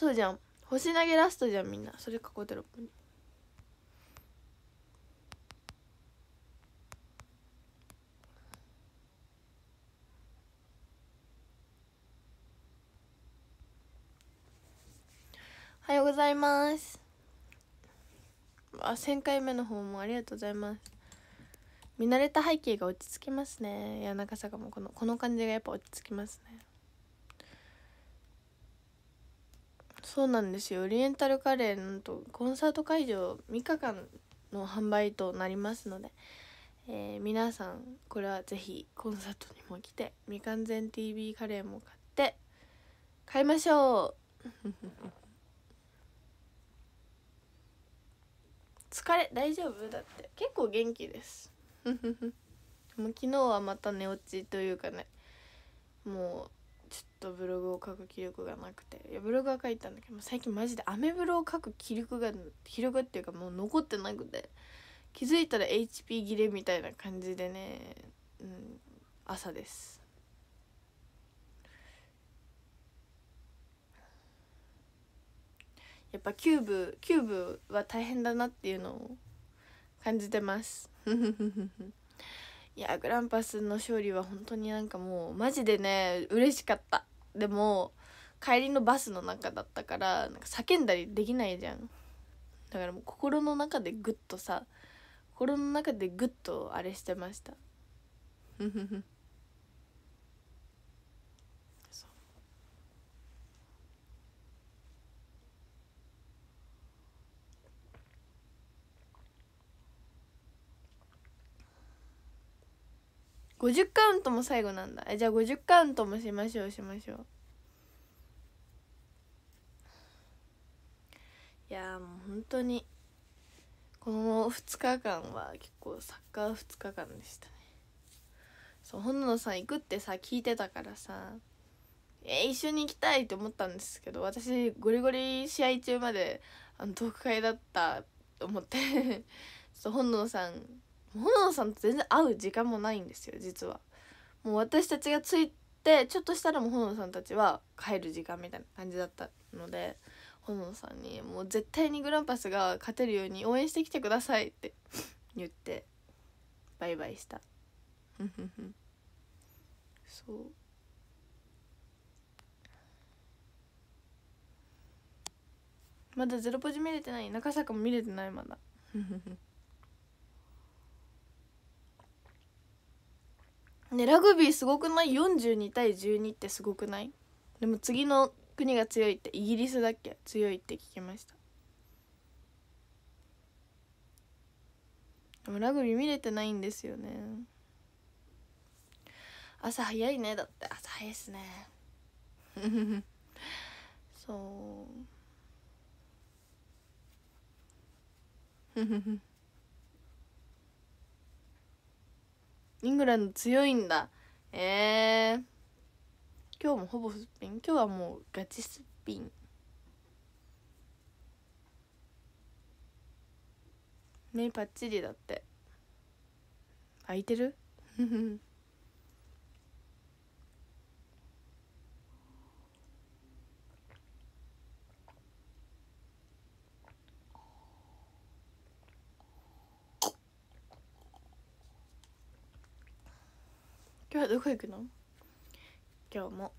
そうじゃん星投げラストじゃんみんなそれ囲ってるおはようございますあ1000回目の方もありがとうございます見慣れた背景が落ち着きますねいや中坂もこのこの感じがやっぱ落ち着きますねそうなんですよオリエンタルカレーなんとコンサート会場3日間の販売となりますので、えー、皆さんこれはぜひコンサートにも来て未完全 TV カレーも買って買いましょう 疲れ大丈夫だって結構元気です もう昨日はまた寝落ちというかねもうちょっとブログを書く気力がなくていやブログは書いたんだけど最近マジでアメブロを書く気力が気力っていうかもう残ってなくて気づいたら HP 切れみたいな感じでね、うん、朝です。やっぱキューブキューブは大変だなっていうのを感じてます。いやグランパスの勝利は本当になんかもうマジでね嬉しかったでも帰りのバスの中だったからなんか叫んだりできないじゃんだからもう心の中でグッとさ心の中でグッとあれしてました50カウントも最後なんだえじゃあ50カウントもしましょうしましょういやもう本当にこの2日間は結構サッカー2日間でしたねそう本野さん行くってさ聞いてたからさえ一緒に行きたいって思ったんですけど私ゴリゴリ試合中まであのトー会だったと思って そう本能さんほさんと全然会う時間もないんですよ実は。もう私たちが着いてちょっとしたらもうほのさんたちは帰る時間みたいな感じだったのでほのさんに「もう絶対にグランパスが勝てるように応援してきてください」って言ってバイバイした。そうまだゼロポジ見れてない中坂も見れてないまだねラグビーすごくない42対12ってすごくないでも次の国が強いってイギリスだっけ強いって聞きましたでもラグビー見れてないんですよね朝早いねだって朝早いっすね そうフフイングランド強いんだえー、今日もほぼすっぴん今日はもうガチすっぴん目パッチリだって開いてる 今日はどこ行くの今日も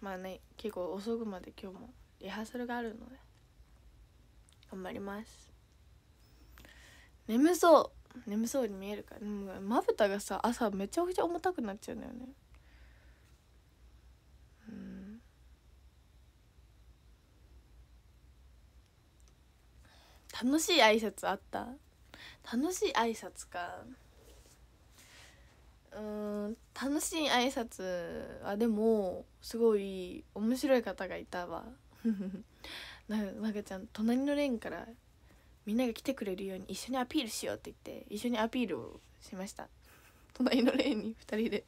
まあね結構遅くまで今日もリハーサルがあるので頑張ります眠そう眠そうに見えるからまぶたがさ朝めちゃくちゃ重たくなっちゃうんだよねうん楽しい挨拶あった楽しい挨拶かうん楽しい挨拶はでもすごい面白い方がいたわ なんかちゃん隣のレーンからみんなが来てくれるように一緒にアピールしようって言って一緒にアピールをしました 隣のレーンに2人で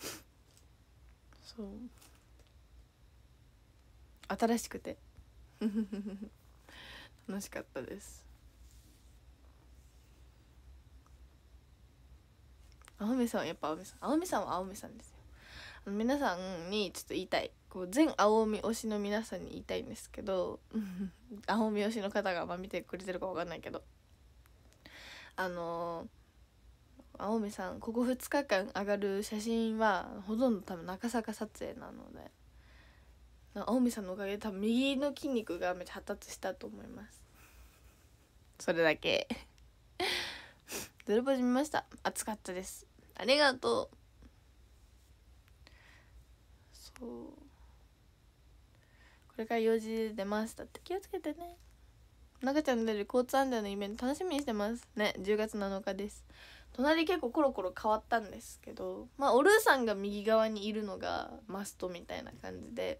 そう新しくて楽しかったです青梅さんはやっぱ青目さん青目さんは青目さんですよ皆さんにちょっと言いたいこう全青み推しの皆さんに言いたいんですけど 青み推しの方がま見てくれてるか分かんないけどあのー、青梅さんここ2日間上がる写真はほとんど多分中坂撮影なので青海さんのおかげで多分右の筋肉がめっちゃ発達したと思いますそれだけゼロポジ見ました暑かったですありがとうそうこれから用事で出ましたって気をつけてね中ちゃんの出る交通安全のイベント楽しみにしてますね10月7日です隣結構コロコロ変わったんですけどまあおるーさんが右側にいるのがマストみたいな感じで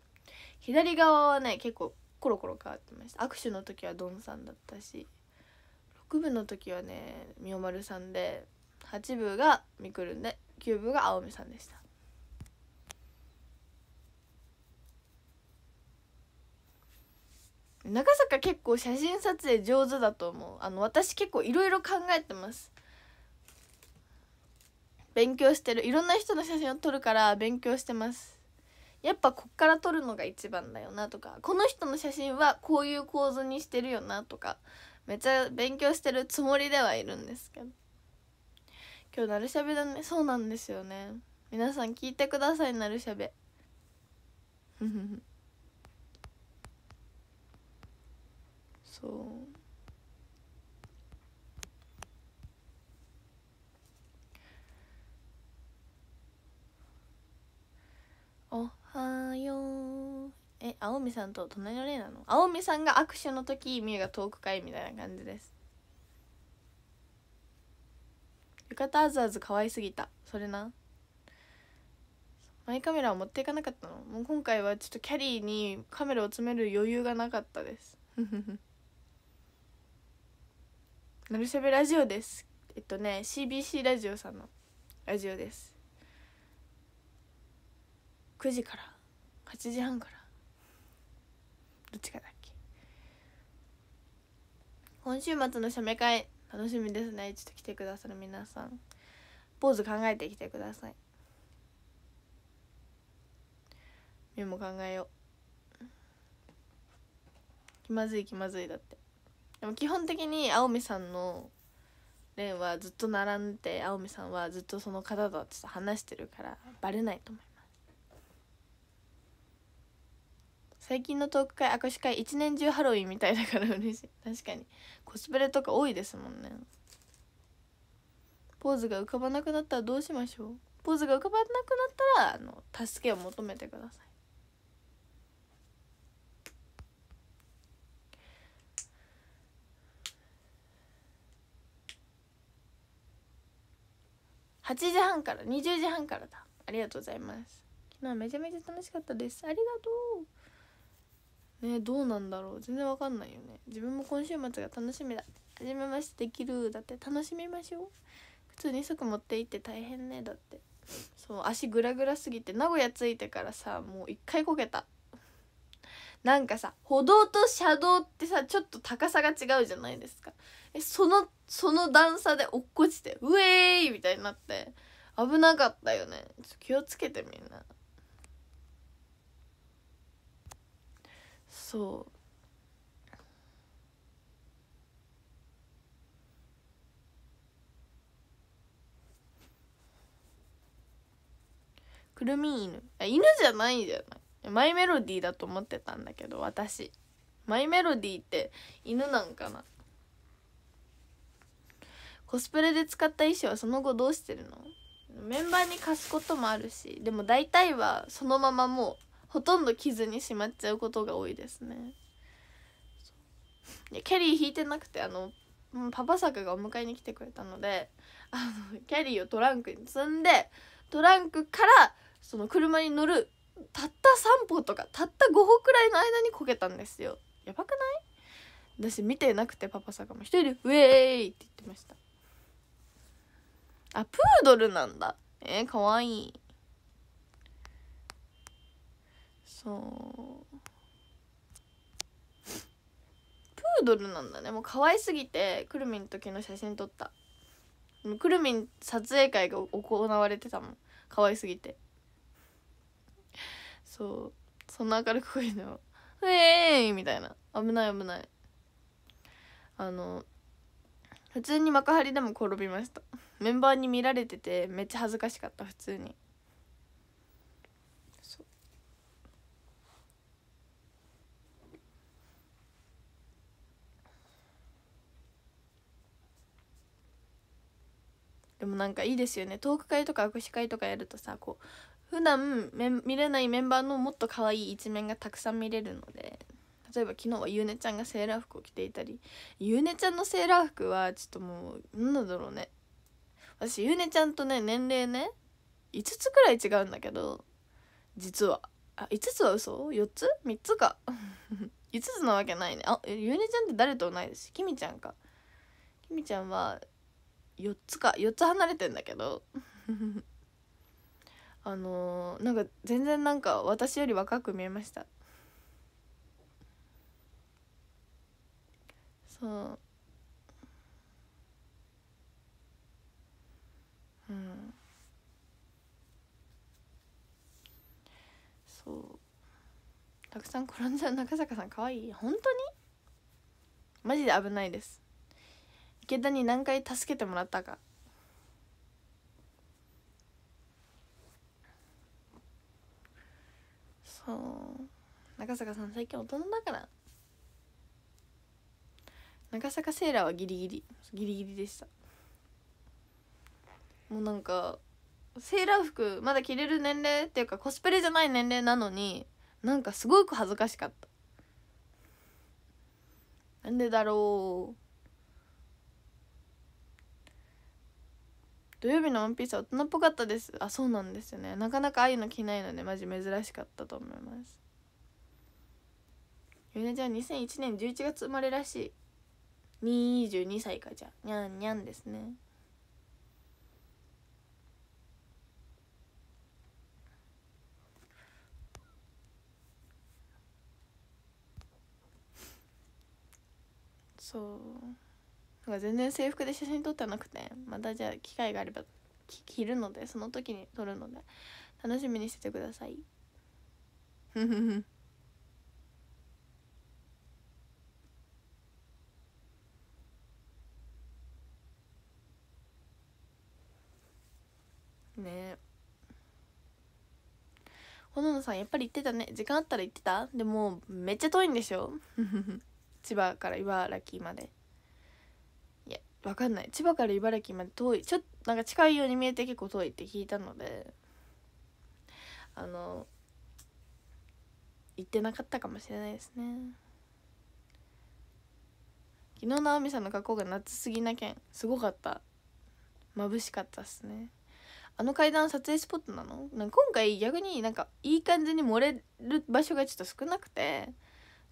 左側はね結構コロコロ変わってました握手の時はドンさんだったし6部の時はねみおまるさんで8部がみくるんで9部が青海さんでした長坂結構写真撮影上手だと思うあの私結構いろいろ考えてます勉強してるいろんな人の写真を撮るから勉強してますやっぱこっから撮るのが一番だよなとかこの人の写真はこういう構図にしてるよなとかめっちゃ勉強してるつもりではいるんですけど今日なるしゃべだねそうなんですよね皆さん聞いてくださいなるしゃべそうおはようえ青海さんと隣の例なの青海さんが握手の時みゆが遠くかいみたいな感じです浴衣あずあず可愛すぎたそれなマイカメラを持っていかなかったのもう今回はちょっとキャリーにカメラを詰める余裕がなかったです なるしゃべラジオですえっとね CBC ラジオさんのラジオです9時から8時半からどっちかだっけ今週末の写メ会楽しみですねちょっと来てくださる皆さんポーズ考えてきてくださいメモ考えよう気まずい気まずいだってでも基本的に青海さんの蓮はずっと並んでて青海さんはずっとその方と話してるからバレないと思います最近のトーク会握手会一年中ハロウィンみたいだから嬉しい確かにコスプレとか多いですもんねポーズが浮かばなくなったらどうしましょうポーズが浮かばなくなったらあの助けを求めてください8時半から20時半からだありがとうございます昨日めちゃめちゃ楽しかったですありがとうねどうなんだろう全然わかんないよね自分も今週末が楽しみだ初めましてできるだって楽しみましょう普通に即持って行って大変ねだってそう足グラグラすぎて名古屋着いてからさもう一回こけたなんかさ歩道と車道ってさちょっと高さが違うじゃないですかえそのその段差で落っこちてウェーイみたいになって危なかったよね気をつけてみんな。そうくるみ犬犬じゃないじゃないマイメロディーだと思ってたんだけど私マイメロディーって犬なんかなコスプレで使った衣装はその後どうしてるのメンバーに貸すこともあるしでも大体はそのままもうほとんど傷にしまっちゃうことが多いですねキャリー引いてなくてあのパパ作がお迎えに来てくれたのであのキャリーをトランクに積んでトランクからその車に乗るたった3歩とかたった5歩くらいの間にこけたんですよやばくない私見てなくてパパ坂も一人で「ウェーイ!」って言ってましたあプードルなんだえー、かわいいそうプードルなんだねもう可愛すぎてくるみん時の写真撮ったくるみん撮影会が行われてたもん可愛すぎてそうそんな明るく声でも「ウェーイ!」みたいな危ない危ないあの普通に幕張でも転びましたメンバーに見られててめっちゃ恥ずかしかった普通になんかいいですよねトーク会とか握手会とかやるとさこう普段見れないメンバーのもっと可愛い一面がたくさん見れるので例えば昨日はゆうねちゃんがセーラー服を着ていたりゆうねちゃんのセーラー服はちょっともうなんだろうね私ゆうねちゃんとね年齢ね5つくらい違うんだけど実はあ5つは嘘 ?4 つ ?3 つか5 つなわけないねあゆうねちゃんって誰と同い年きみちゃんかきみちゃんは4つか4つ離れてんだけど あのー、なんか全然なんか私より若く見えましたそううんそうたくさん転んじゃう中坂さんかわいい本当にマジで危ないです池田に何回助けてもらったかそう中坂さん最近大人だから中坂セーラーはギリギリギリギリでしたもうなんかセーラー服まだ着れる年齢っていうかコスプレじゃない年齢なのになんかすごく恥ずかしかったなんでだろう土曜日のワンピースは大人っぽかったですあそうなんですよねなかなかああいうの着ないのでマジ珍しかったと思いますゆねちゃん2001年11月生まれらしい22歳かじゃにゃんにゃんですねそうか全然制服で写真撮ってなくてまたじゃあ機会があれば着るのでその時に撮るので楽しみにしててくださいふふふねほののさんやっぱり行ってたね時間あったら行ってたでもめっちゃ遠いんでしょ 千葉から茨城まで分かんない千葉から茨城まで遠いちょっとなんか近いように見えて結構遠いって聞いたのであの行ってなかったかもしれないですね昨日直美さんの格好が夏すぎなけんすごかった眩しかったっすねあの階段撮影スポットなのなんか今回逆になんかいい感じに盛れる場所がちょっと少なくて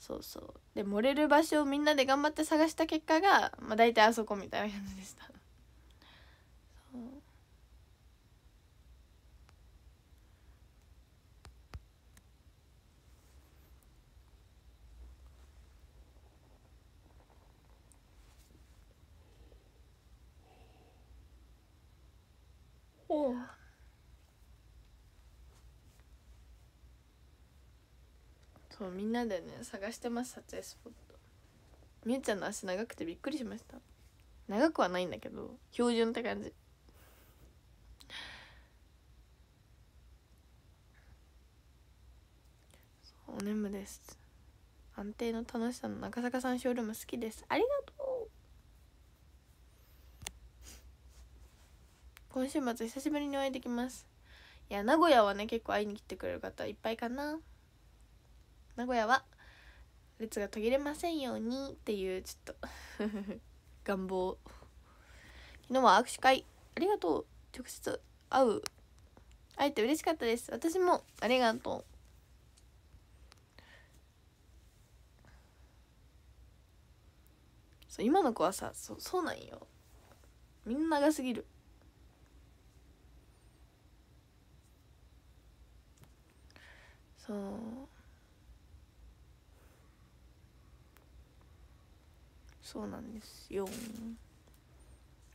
そうそうで盛れる場所をみんなで頑張って探した結果が、まあ、大体あそこみたいな感じでしたおうそうみんなでね探してます撮影スポットみゆちゃんの足長くてびっくりしました長くはないんだけど標準って感じお眠です安定の楽しさの中坂さんショールーム好きですありがとう今週末久しぶりにお会いできますいや名古屋はね結構会いに来てくれる方いっぱいかな名古屋は列が途切れませんようにっていうちょっと 願望昨日は握手会ありがとう直接会う会えて嬉しかったです私もありがとうそう今の子はさそそうなんよみんな長すぎるそうそうなんですよ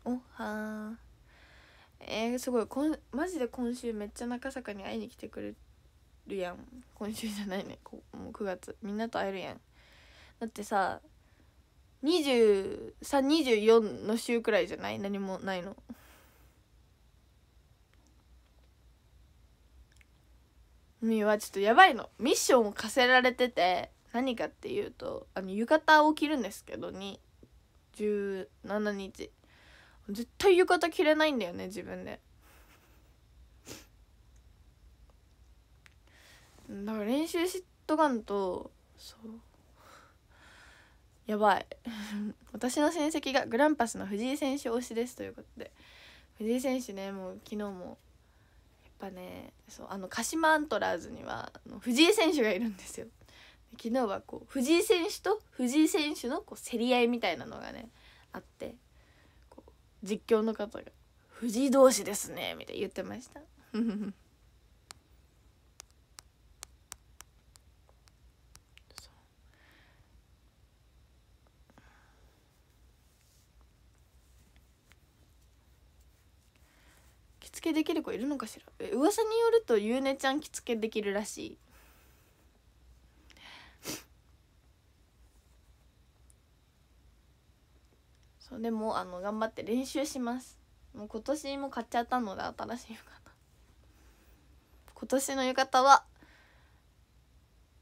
おはーえー、すごいこんマジで今週めっちゃ中坂に会いに来てくれるやん今週じゃないねこもう9月みんなと会えるやんだってさ2324の週くらいじゃない何もないのみはちょっとやばいのミッションを課せられてて何かっていうとあの浴衣を着るんですけどに17日絶対浴衣着れないんだよね自分でだから練習しとかんとそうやばい 私の成績がグランパスの藤井選手推しですということで藤井選手ねもう昨日もやっぱねそうあの鹿島アントラーズには藤井選手がいるんですよ昨日はこう藤井選手と藤井選手のこう競り合いみたいなのがねあって実況の方が「藤井同士ですね」みたいに言ってました。着 付けできる子いるのかしらえ噂によるとゆうねちゃん着付けできるらしいそうでもあの頑張って練習しますもう今年も買っちゃったので新しい浴衣今年の浴衣は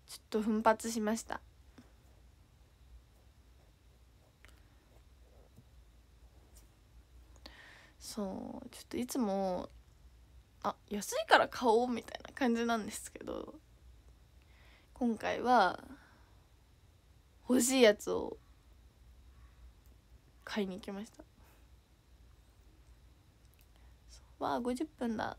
ちょっと奮発しましたそうちょっといつもあ安いから買おうみたいな感じなんですけど今回は欲しいやつを買いに行きましたそうわあ50分だ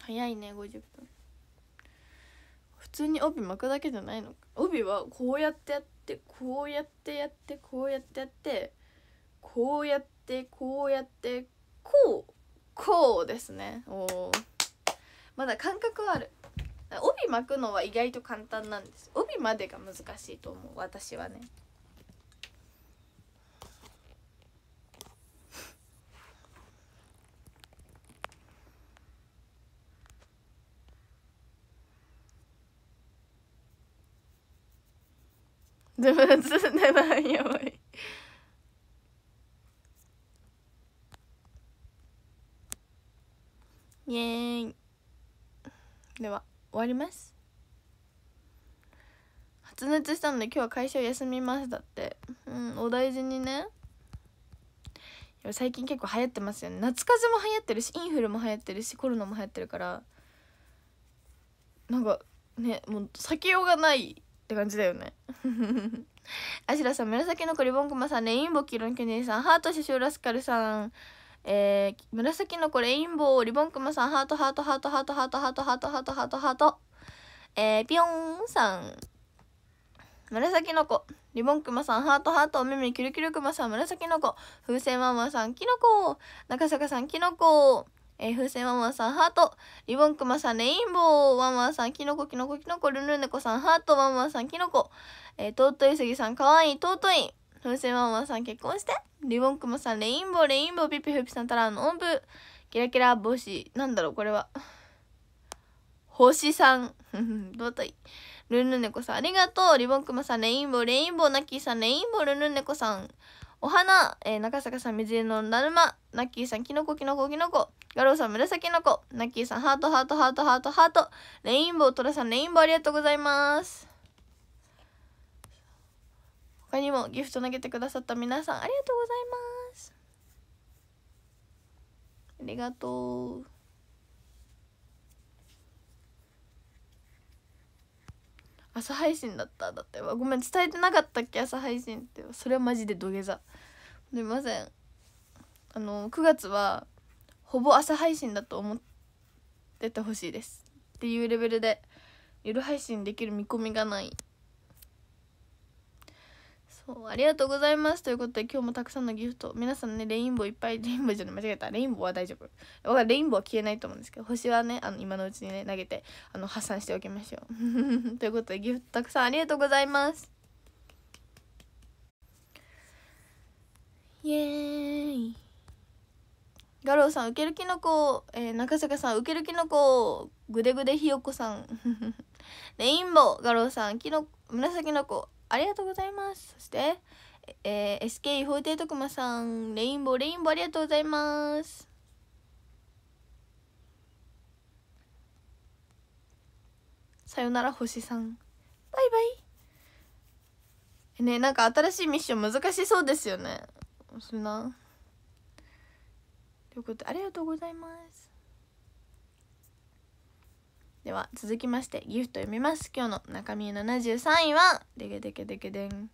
早いね50分普通に帯巻くだけじゃないの帯はこうやってやってこうやってやってこうやってやってこうやってこうやってこうこうですねおまだ感覚はある帯巻くのは意外と簡単なんです帯までが難しいと思う私はね全もずないやばいイエーイでは終わります発熱したので今日は会社を休みますだってうんお大事にね最近結構流行ってますよね夏風邪も流行ってるしインフルも流行ってるしコロナも流行ってるからなんかねもう避けようがないって感じだよねあしらさん紫の子リボンクマさんレインボー黄色のキュニーさんハートシシュラスカルさんえー、紫の子レインボーリボンクマさんハートハートハートハートハートハートハートハートハートハートえー、ぴょんさん紫の子リボンクマさんハートハートお耳キュルキュルクマさん紫の子風船ママさんきのこ中坂さんきのこえー、風船ママさんハートリボンクマさんレインボーワンワンさんきのこきのこきのこルンルネコさんハートワンワンさんきのこえー、尊いすぎさんかわいい尊いふ船せンワンさん結婚してリボンクマさんレインボーレインボーピピフピさんたらのんぶキラキラ子なんだろうこれは星さん どうたいルンルネコさんありがとうリボンクマさんレインボーレインボーナッキーさんレインボールンルンコさんお花、えー、中坂さん水色のだるまナッキーさんキノコキノコキノコガローさん紫の子ナッキーさんハートハートハートハートハートレインボートラさんレインボーありがとうございます他にもギフト投げてくださった皆さんありがとうございますありがとう朝配信だっただってごめん伝えてなかったっけ朝配信ってそれはマジで土下座すみませんあの9月はほぼ朝配信だと思っててほしいですっていうレベルで夜配信できる見込みがないそうありがとうございますということで今日もたくさんのギフト皆さんねレインボーいっぱいレインボーじゃない間違えたレインボーは大丈夫僕はレインボーは消えないと思うんですけど星はねあの今のうちにね投げてあの発散しておきましょう ということでギフトたくさんありがとうございますイエーイガローさん、ウケるキノコ、えー、中坂さん、ウケるキノコ、グデグデひよこさん、レインボー、ガローさん、キノ紫の子、ありがとうございますそしてえー、SK48 徳間さんレインボーレインボーありがとうございますさよなら星さんバイバイねなんか新しいミッション難しそうですよねそんなということでありがとうございますでは続きましてギフト読みます今日の中身73位はデケデケデケデン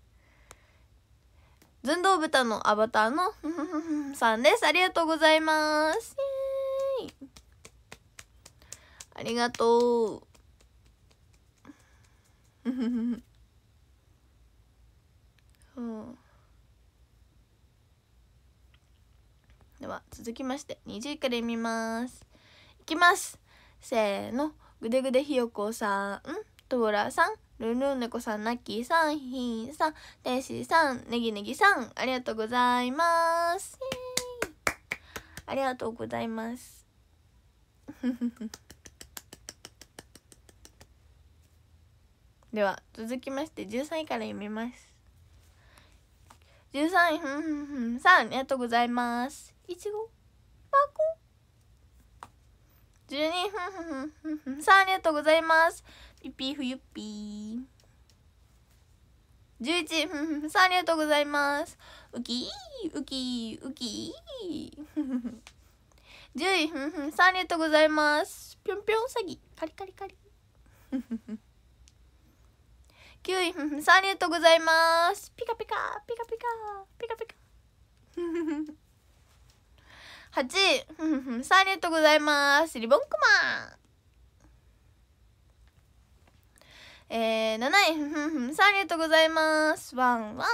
寸胴豚のアバターのさんですありがとうございますありがとうそうでは続きまして20位から見ますいきますせーのぐでぐでひよこさんとーらさんルンルン猫さん、ナッキーさん、ヒンさん、天使さん、ネギネギさん、ありがとうございます。ありがとうございます。では、続きまして13位から読みます。13位、ふんふんふんさん、ありがとうございます。いちご、パコ12ふんふんふんふんさんありがとうございますピピふゆッぴー11ふんふんさんありがとうございますウキーウキーウキー10位 ふんふんさんありがとうございますぴょんぴょん詐欺カリカリカリ9 位ふんふんさんありがとうございますピカピカピカピカピカピカふ位ふふん、さあありがとうございますリボンクマンえー、7位ふふふさあありがとうございますワンワンワンワ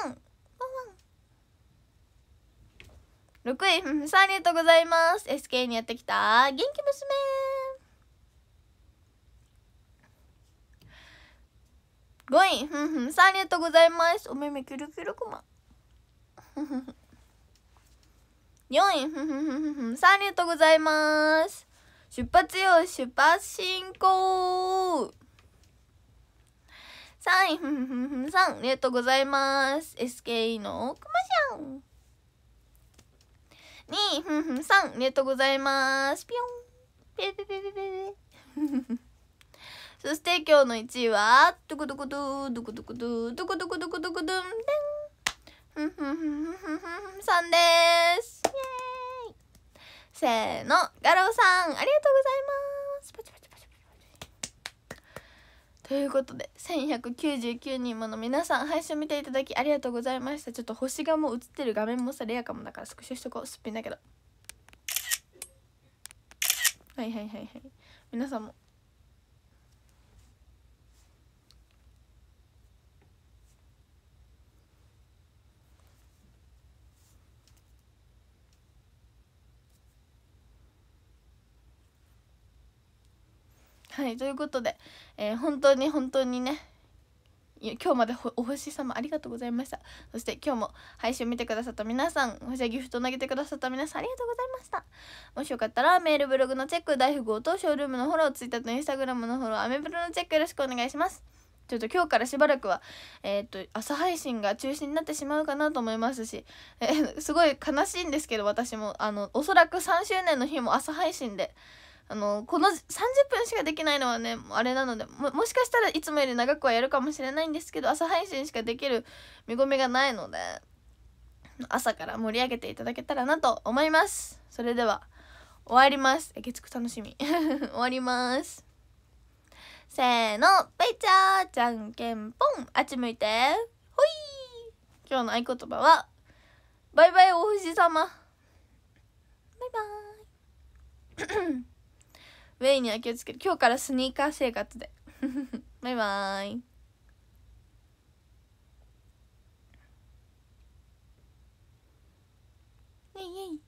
ン6位ふふさあありがとうございます SK にやってきた元気娘5位ふんふんさんありがとうございますお目るキュルキュルふま4位、ふんふんふありがとうございます。出発よ、出発進行3位、ふんふんありがとうございます。SKE のくまじゃん。2位、ふんふんありがとうございます。ぴょん。ぺぺぺそして今日の1位は、どこどこどー、どこどこどー、どこどこどこどこどん、ん。ふんふんふんふんふんふんさんですイエーイせーのガロウさんありがとうございますということで千百九十九人もの皆さん配信見ていただきありがとうございましたちょっと星がもう映ってる画面もさレアかもだからスクショしとこうすっぴんだけどはいはいはいはい皆さんもはいということで、えー、本当に本当にね今日までお星様ありがとうございましたそして今日も配信を見てくださった皆さんお星ギフト投げてくださった皆さんありがとうございましたもしよかったらメールブログのチェック大富豪とショールームのフォロー Twitter と Instagram のフォローアメブロのチェックよろしくお願いしますちょっと今日からしばらくは、えー、っと朝配信が中止になってしまうかなと思いますし、えー、すごい悲しいんですけど私もあのおそらく3周年の日も朝配信であのこの30分しかできないのはねあれなのでももしかしたらいつもより長くはやるかもしれないんですけど朝配信しかできる見込みがないので朝から盛り上げていただけたらなと思いますそれでは終わりますえ月く楽しみ 終わりますせーのペイチャーじゃんけんぽんあっち向いてほい今日の合言葉はバイバイお星様バイバイ ウには気をつける今日からスニーカー生活で バイバーイイエイイイ